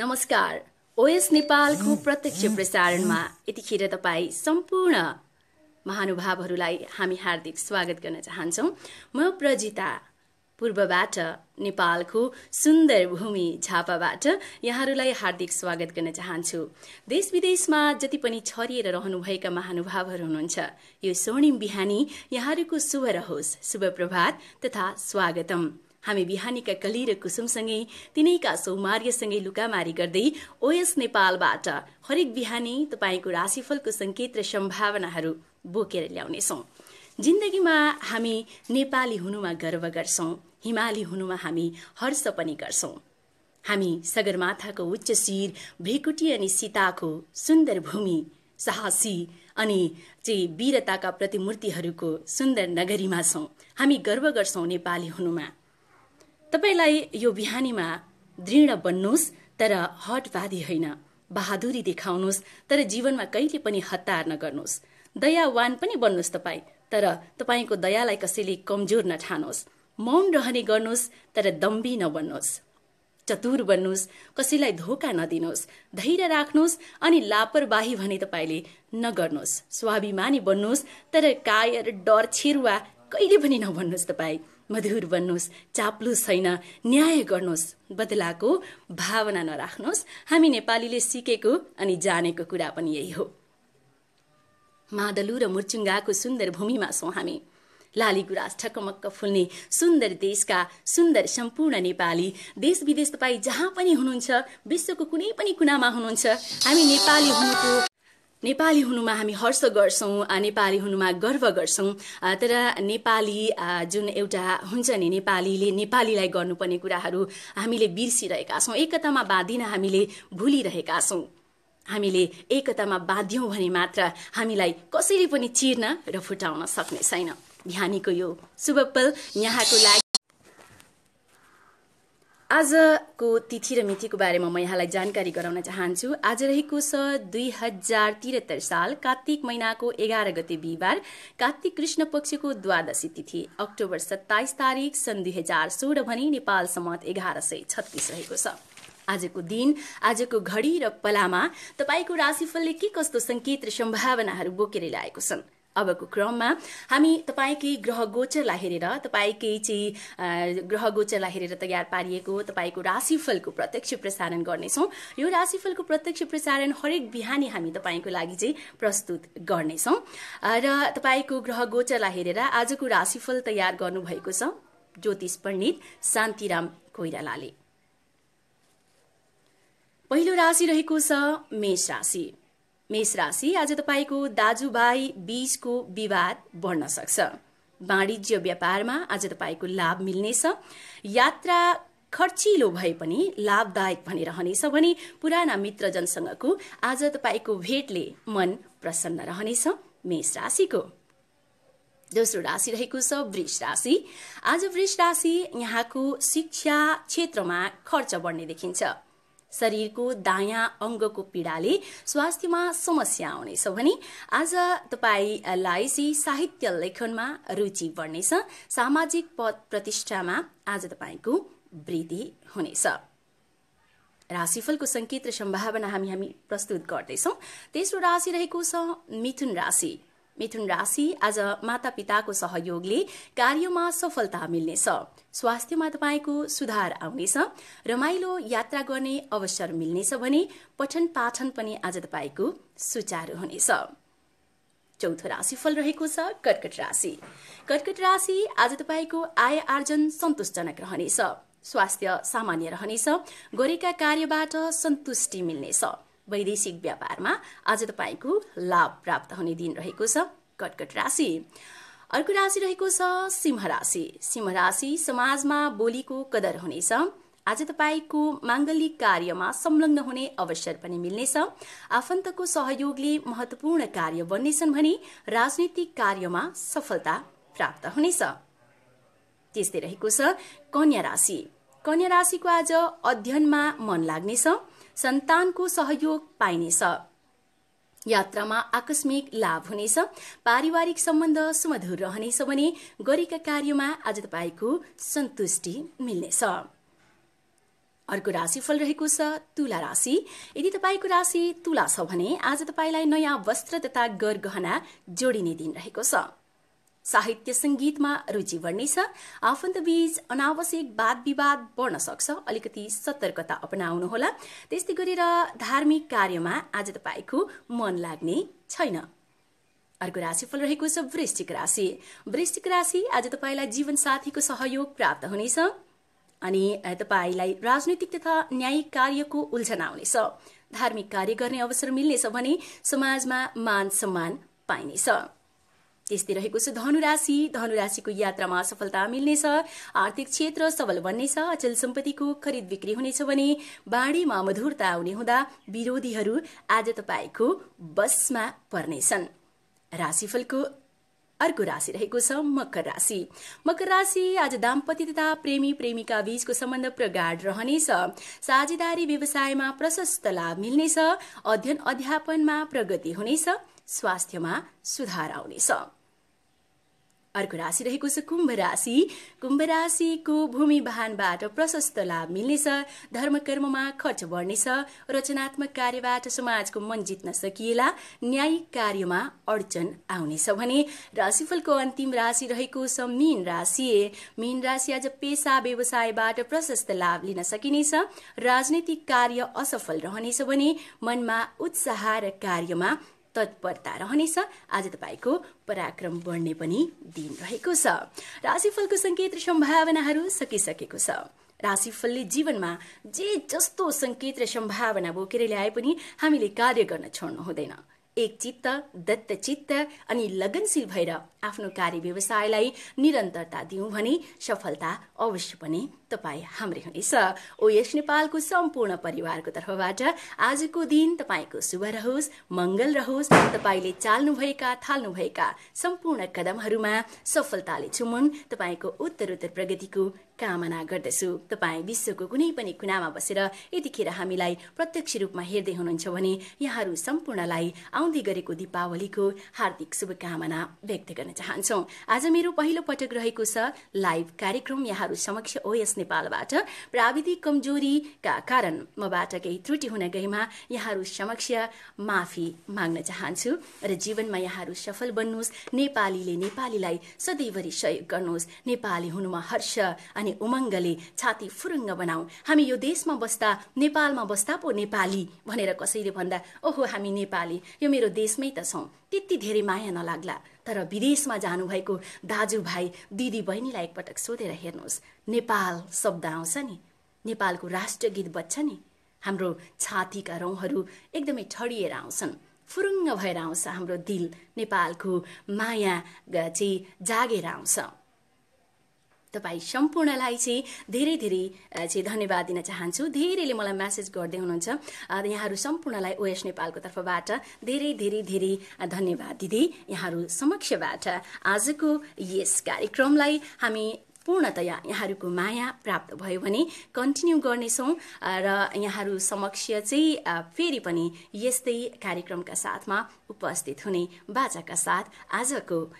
नमस्कार ओएस नेपालको प्रत्यक्ष प्रसारणमा यतिखेर तपाईँ सम्पूर्ण महानुभावहरूलाई हामी हार्दिक स्वागत गर्न चाहन्छौँ म प्रजिता पूर्वबाट नेपालको सुन्दर भूमि झापाबाट यहाँहरूलाई हार्दिक स्वागत गर्न चाहन्छु देश विदेशमा जति पनि छरिएर रहनुभएका महानुभावहरू हुनुहुन्छ यो स्वर्णिम बिहानी यहाँहरूको शुभ रहोस् शुभ प्रभात तथा स्वागतम हामी बिहानीका कली र कुसुमसँगै तिनैका सौमार्यसँगै लुकामारी गर्दै ओएस नेपालबाट हरेक बिहानी तपाईँको राशिफलको सङ्केत र सम्भावनाहरू बोकेर ल्याउनेछौँ जिन्दगीमा हामी नेपाली हुनुमा गर्व गर्छौँ हिमाली हुनुमा हामी हर्ष पनि गर्छौँ हामी सगरमाथाको उच्च शिर भेकुटी अनि सीताको सुन्दर भूमि साहसी अनि चाहिँ वीरताका प्रतिमूर्तिहरूको सुन्दर नगरीमा छौँ हामी गर्व गर्छौँ नेपाली हुनुमा तपाईँलाई यो बिहानीमा दृढ बन्नुहोस् तर हटवादी होइन बहादुरी देखाउनुहोस् तर जीवनमा कहिले पनि हतार नगर्नुहोस् दयावान पनि बन्नुहोस् तपाईँ तर तपाईँको दयालाई कसैले कमजोर नठानोस् मौन रहने गर्नुहोस् तर दम्बी नबन्नुहोस् चतुर बन्नुहोस् कसैलाई धोका नदिनुहोस् धैर्य राख्नुहोस् अनि लापरवाही भने तपाईँले नगर्नुहोस् स्वाभिमानी बन्नुहोस् तर कायर डर छिरुवा कहिले पनि नभन्नुहोस् तपाईँ मधुर बन्नुहोस् चाप्लु छैन न्याय गर्नुहोस् बदलाको भावना नराख्नुहोस् हामी नेपालीले सिकेको अनि जानेको कुरा पनि यही हो मादलु र मुर्चुङ्गाको सुन्दर भूमिमा छौँ हामी लाली गुराँस ठकमक्क फुल्ने सुन्दर देशका सुन्दर सम्पूर्ण नेपाली देश विदेश तपाईँ जहाँ पनि हुनुहुन्छ विश्वको कुनै पनि कुनामा हुनुहुन्छ हामी नेपाली हुनुको नेपाली हुनुमा हामी हर्ष गर्छौँ नेपाली हुनुमा गर्व गर्छौँ तर नेपाली जुन एउटा हुन्छ नि नेपालीले नेपालीलाई गर्नुपर्ने कुराहरू हामीले बिर्सिरहेका छौँ एकतामा बाँधिन हामीले भुलिरहेका छौँ हामीले एकतामा बाँध्यौँ भने मात्र हामीलाई कसैले पनि चिर्न र फुटाउन सक्ने छैन ध्यानीको यो शुभ पल यहाँको लागि आजको तिथि र मितिको बारेमा म यहाँलाई जानकारी गराउन चाहन्छु आज रहेको छ दुई हजार त्रिहत्तर साल कार्तिक महिनाको एघार गते बिहिबार कार्तिक कृष्ण पक्षको द्वादशी तिथि अक्टोबर सत्ताइस तारिक सन् दुई हजार सोह्र भने नेपाल समत एघार सय छत्तिस रहेको छ आजको दिन आजको घडी र पलामा तपाईँको राशिफलले के कस्तो सङ्केत र सम्भावनाहरू बोकेर ल्याएको छन् अबको क्रममा हामी तपाईँकै ग्रह गोचरलाई हेरेर तपाईँकै चाहिँ ग्रह गोचरलाई हेरेर तयार पारिएको तपाईँको राशिफलको प्रत्यक्ष प्रसारण गर्नेछौँ यो राशिफलको प्रत्यक्ष प्रसारण हरेक बिहानी हामी तपाईँको लागि चाहिँ प्रस्तुत गर्नेछौँ र तपाईँको ग्रह गोचरलाई हेरेर आजको राशिफल तयार गर्नुभएको छ ज्योतिष पण्डित शान्तिराम कोइरालाले पहिलो राशि रहेको छ मेष राशि मेष राशि आज तपाईँको दाजुभाइ बीचको विवाद बढ्न सक्छ वाणिज्य व्यापारमा आज तपाईँको लाभ मिल्नेछ यात्रा खर्चिलो भए पनि लाभदायक भनिरहनेछ भने पुराना मित्रजनसँगको आज तपाईँको भेटले मन प्रसन्न रहनेछ मेष राशिको दोस्रो राशि रहेको छ वृष राशि आज वृष राशि यहाँको शिक्षा क्षेत्रमा खर्च बढ्ने देखिन्छ शरीरको दायाँ अङ्गको पीडाले स्वास्थ्यमा समस्या आउनेछ भने आज तपाईँलाई चाहिँ साहित्य लेखनमा रुचि बढ्नेछ सामाजिक पद प्रतिष्ठामा आज तपाईँको वृद्धि हुनेछ राशिफलको सङ्केत र सम्भावना हामी हामी प्रस्तुत गर्दैछौँ तेस्रो राशि रहेको छ मिथुन राशि मिथुन राशि आज माता पिताको सहयोगले कार्यमा सफलता मिल्नेछ स्वास्थ्यमा तपाईँको सुधार आउनेछ रमाइलो यात्रा गर्ने अवसर मिल्नेछ भने पठन पाठन पनि आज तपाईँको सुचारू हुनेछ चौथो राशिफल रहेको छ कर्कट राशि कर्कट राशि आज तपाईँको आय आर्जन सन्तोषजनक रहनेछ स्वास्थ्य सामान्य रहनेछ गरेका कार्यबाट सन्तुष्टि मिल्नेछ वैदेशिक व्यापारमा आज तपाईँको लाभ प्राप्त हुने दिन रहेको छ कटकट राशि अर्को राशि रहेको छ सिंह राशि सिंह राशि समाजमा बोलीको कदर हुनेछ आज तपाईँको मांगलिक कार्यमा संलग्न हुने अवसर पनि मिल्नेछ आफन्तको सहयोगले महत्वपूर्ण कार्य बन्नेछन् भने राजनीतिक कार्यमा सफलता प्राप्त हुनेछ त्यस्तै रहेको छ कन्या राशि कन्या राशिको आज अध्ययनमा मन लाग्नेछ सन्तानको सहयोग पाइनेछ यात्रामा आकस्मिक लाभ हुनेछ पारिवारिक सम्बन्ध सुमधुर रहनेछ भने गरेका कार्यमा आज तपाईँको सन्तुष्टि मिल्नेछ अर्को राशिफल रहेको छ तुला राशि यदि तपाईँको राशि तुला छ भने आज तपाईँलाई नयाँ वस्त्र तथा गरगहना जोडिने दिन रहेको छ साहित्य संगीतमा रुचि बढ्नेछ आफन्तबीच अनावश्यक वाद विवाद बढ्न सक्छ अलिकति सतर्कता अपनाउनुहोला त्यस्तै गरेर धार्मिक कार्यमा आज तपाईँको मन लाग्ने छैन अर्को राशिफल रहेको छ वृश्चिक राशि वृश्चिक राशि आज तपाईँलाई साथीको सहयोग प्राप्त हुनेछ अनि तपाईँलाई राजनैतिक तथा न्यायिक कार्यको उल्झन आउनेछ धार्मिक कार्य गर्ने अवसर मिल्नेछ भने समाजमा मान सम्मान पाइनेछ त्यस्तै रहेको छ धनुराशि धनुराशिको यात्रामा सफलता मिल्नेछ आर्थिक क्षेत्र सबल बन्नेछ अचल सम्पत्तिको खरिद बिक्री हुनेछ भने बाढीमा मधुरता आउने हुँदा विरोधीहरू आज तपाईँको बसमा पर्नेछन् राशिफलको अर्को राशि रहेको छ मकर राशि मकर राशि आज दाम्पत्य तथा प्रेमी प्रेमिका बीचको सम्बन्ध प्रगाढ रहनेछ साझेदारी व्यवसायमा प्रशस्त लाभ मिल्नेछ अध्ययन अध्यापनमा प्रगति हुनेछ स्वास्थ्यमा सुधार आउनेछ अर्को राशि रहेको छ कुम्भ राशि कुम्भ राशिको भूमि वाहनबाट प्रशस्त लाभ मिल्नेछ धर्म कर्ममा खर्च बढ्नेछ रचनात्मक कार्यबाट समाजको मन जित्न सकिएला न्यायिक कार्यमा अडचन आउनेछ भने राशिफलको अन्तिम राशि रहेको छ मीन राशि मीन राशि आज पेसा व्यवसायबाट प्रशस्त लाभ लिन सकिनेछ राजनैतिक कार्य असफल रहनेछ भने मनमा उत्साह र कार्यमा तत्परता रहनेछ आज तपाईँको पराक्रम बढ्ने पनि दिन रहेको छ राशिफलको संकेत र सम्भावनाहरू सकिसकेको छ राशिफलले जीवनमा जे जस्तो सङ्केत र सम्भावना बोकेर ल्याए पनि हामीले कार्य गर्न छोड्नु हुँदैन एक चित्त दत्तचित्त अनि लगनशील भएर आफ्नो कार्य व्यवसायलाई निरन्तरता दिउँ भने सफलता अवश्य पनि तपाईँ हाम्रै हुनेछ ओएस नेपालको सम्पूर्ण परिवारको तर्फबाट आजको दिन तपाईँको शुभ रहोस् मङ्गल रहोस् तपाईँले चाल्नुभएका थाल्नुभएका सम्पूर्ण कदमहरूमा सफलताले छुमुन् तपाईँको उत्तरोत्तर प्रगतिको कामना गर्दछु तपाईँ विश्वको कुनै पनि कुनामा बसेर यतिखेर हामीलाई प्रत्यक्ष रूपमा हेर्दै हुनुहुन्छ भने यहाँहरू सम्पूर्णलाई आउनु आउँदै गरेको दीपावलीको हार्दिक शुभकामना व्यक्त गर्न चाहन्छौ आज मेरो पहिलो पटक रहेको छ लाइभ कार्यक्रम यहाँहरू समक्ष ओएस नेपालबाट प्राविधिक कमजोरीका कारण मबाट केही त्रुटि हुन गएमा यहाँहरू समक्ष माफी माग्न चाहन्छु र जीवनमा यहाँहरू सफल बन्नुहोस् नेपालीले नेपालीलाई सधैँभरि सहयोग गर्नुहोस् नेपाली हुनुमा हर्ष अनि उमङ्गले छाती फुरुङ्ग बनाऊ हामी यो देशमा बस्दा नेपालमा बस्दा पो नेपाली भनेर कसैले भन्दा ओहो हामी नेपाली यो मेरो देशमै त छौँ त्यति धेरै माया नलाग्ला तर विदेशमा जानुभएको दाजुभाइ दिदीबहिनीलाई एकपटक सोधेर हेर्नुहोस् नेपाल शब्द आउँछ नि नेपालको राष्ट्रिय गीत बज्छ नि हाम्रो छातीका रौँहरू एकदमै ठडिएर आउँछन् फुरुङ्ग भएर आउँछ हाम्रो दिल नेपालको माया चाहिँ जागेर आउँछ तपाईँ सम्पूर्णलाई चाहिँ धेरै धेरै चाहिँ धन्यवाद दिन चाहन्छु धेरैले मलाई म्यासेज गर्दै हुनुहुन्छ यहाँहरू सम्पूर्णलाई ओएस नेपालको तर्फबाट धेरै धेरै धेरै धन्यवाद दिँदै यहाँहरू समक्षबाट आजको यस कार्यक्रमलाई हामी पूर्णतया यहाँहरूको माया प्राप्त भयो भने कन्टिन्यू गर्नेछौँ र यहाँहरू समक्ष चाहिँ फेरि पनि यस्तै कार्यक्रमका साथमा उपस्थित हुने बाचाका साथ आजको